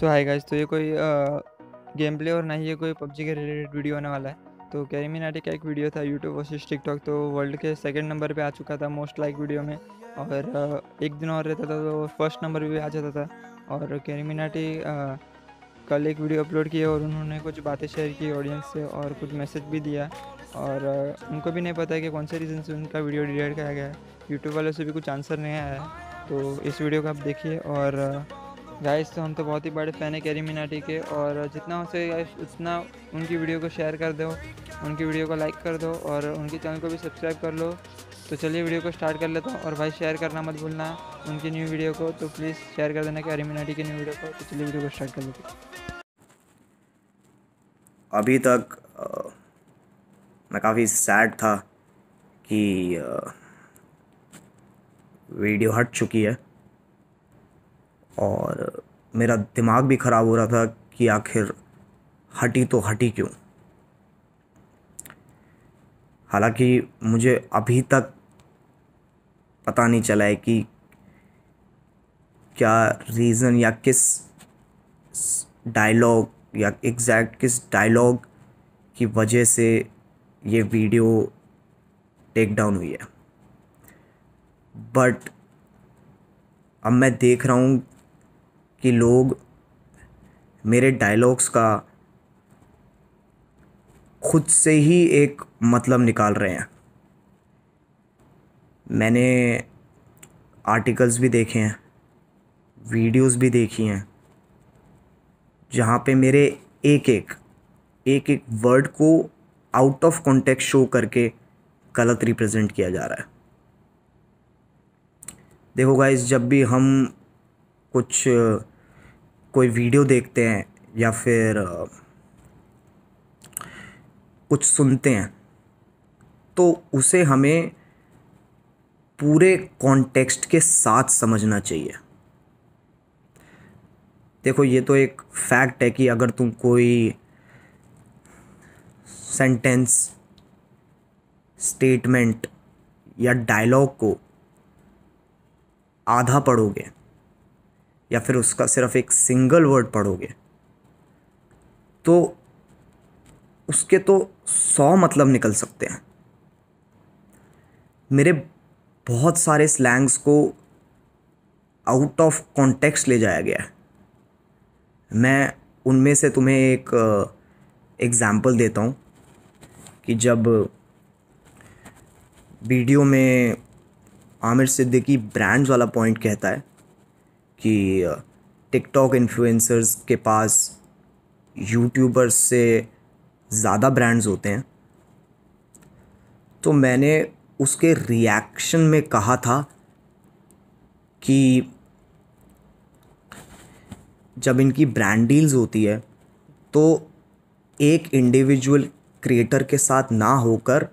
सो hi guys तो ये कोई गेम प्ले और ना ही ये कोई पबजी के रिलेटेड वीडियो होने वाला है तो कैरी नाटी का एक वीडियो था यूट्यूब टिक टिकटॉक तो वर्ल्ड के सेकंड नंबर पे आ चुका था मोस्ट लाइक वीडियो में और एक दिन और रहता था तो फर्स्ट नंबर भी आ जाता था और कैरी मिनाटी कल एक वीडियो अपलोड किया और उन्होंने कुछ बातें शेयर की ऑडियंस से और कुछ मैसेज भी दिया और उनको भी नहीं पता है कि कौन से रीज़न से उनका वीडियो डिलीट किया गया है यूट्यूब वालों से भी कुछ आंसर नहीं आया है तो इस वीडियो को आप देखिए और गाइस तो हम तो बहुत ही बड़े फ़ैन है कैरी मिनाटी के और जितना हो सके उतना उनकी वीडियो को शेयर कर दो उनकी वीडियो को लाइक कर दो और उनके चैनल को भी सब्सक्राइब कर लो तो चलिए वीडियो को स्टार्ट कर लेता हूँ और भाई शेयर करना मत भूलना उनकी न्यू वीडियो को तो प्लीज़ शेयर कर देना कैरी मिनाटी की न्यू वीडियो को तो चलिए वीडियो को स्टार्ट कर लेते अभी तक आ, मैं काफ़ी सैड था कि आ, वीडियो हट चुकी है और मेरा दिमाग भी ख़राब हो रहा था कि आखिर हटी तो हटी क्यों हालांकि मुझे अभी तक पता नहीं चला है कि क्या रीज़न या किस डायलॉग या एग्जैक्ट किस डायलॉग की वजह से ये वीडियो टेक डाउन हुई है बट अब मैं देख रहा हूँ कि लोग मेरे डायलॉग्स का खुद से ही एक मतलब निकाल रहे हैं मैंने आर्टिकल्स भी देखे हैं वीडियोस भी देखी हैं जहाँ पे मेरे एक एक एक एक वर्ड को आउट ऑफ कॉन्टेक्ट शो करके गलत रिप्रेजेंट किया जा रहा है देखो गाइस जब भी हम कुछ कोई वीडियो देखते हैं या फिर कुछ सुनते हैं तो उसे हमें पूरे कॉन्टेक्स्ट के साथ समझना चाहिए देखो ये तो एक फैक्ट है कि अगर तुम कोई सेंटेंस स्टेटमेंट या डायलॉग को आधा पढ़ोगे या फिर उसका सिर्फ एक सिंगल वर्ड पढ़ोगे तो उसके तो सौ मतलब निकल सकते हैं मेरे बहुत सारे स्लैंग्स को आउट ऑफ कॉन्टेक्स्ट ले जाया गया है मैं उनमें से तुम्हें एक एग्ज़ाम्पल देता हूँ कि जब वीडियो में आमिर सिद्दीकी ब्रांड्स वाला पॉइंट कहता है कि टिकटॉक इन्फ्लुएंसर्स के पास यूट्यूबर्स से ज़्यादा ब्रांड्स होते हैं तो मैंने उसके रिएक्शन में कहा था कि जब इनकी ब्रांड डील्स होती है तो एक इंडिविजुअल क्रिएटर के साथ ना होकर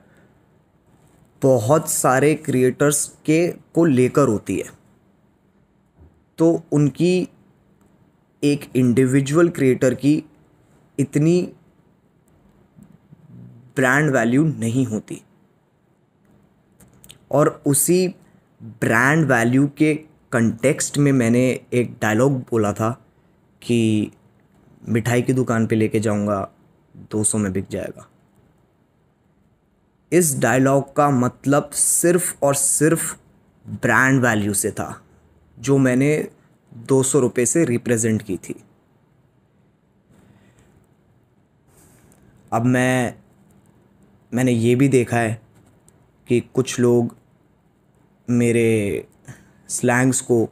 बहुत सारे क्रिएटर्स के को लेकर होती है तो उनकी एक इंडिविजुअल क्रिएटर की इतनी ब्रांड वैल्यू नहीं होती और उसी ब्रांड वैल्यू के कंटेक्स्ट में मैंने एक डायलॉग बोला था कि मिठाई की दुकान पे लेके जाऊंगा 200 में बिक जाएगा इस डायलॉग का मतलब सिर्फ और सिर्फ ब्रांड वैल्यू से था जो मैंने दो सौ रुपये से रिप्रेजेंट की थी अब मैं मैंने ये भी देखा है कि कुछ लोग मेरे स्लैंग्स को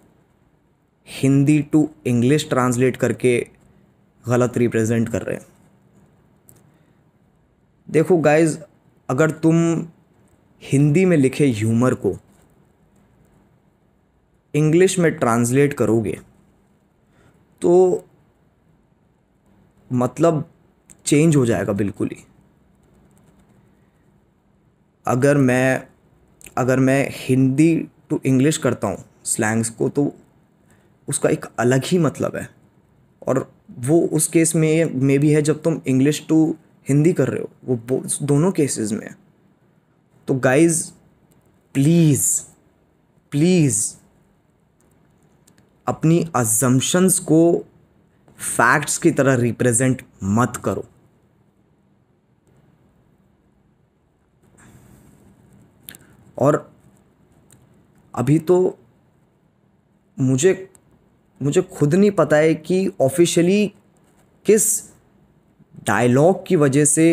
हिंदी टू इंग्लिश ट्रांसलेट करके गलत रिप्रेजेंट कर रहे हैं देखो गाइज अगर तुम हिंदी में लिखे ह्यूमर को इंग्लिश में ट्रांसलेट करोगे तो मतलब चेंज हो जाएगा बिल्कुल ही अगर मैं अगर मैं हिंदी टू इंग्लिश करता हूँ स्लैंग्स को तो उसका एक अलग ही मतलब है और वो उस केस में मे भी है जब तुम इंग्लिश टू हिंदी कर रहे हो वो दोनों केसेस में है तो गाइज़ प्लीज़ प्लीज़ अपनी अजम्पन्स को फैक्ट्स की तरह रिप्रेजेंट मत करो और अभी तो मुझे मुझे खुद नहीं पता है कि ऑफिशियली किस डायलॉग की वजह से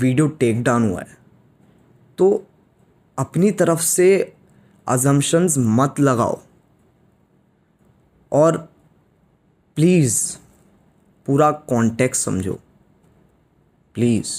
वीडियो टेक डाउन हुआ है तो अपनी तरफ से अजम्पन्स मत लगाओ और प्लीज़ पूरा कॉन्टेक्स्ट समझो प्लीज़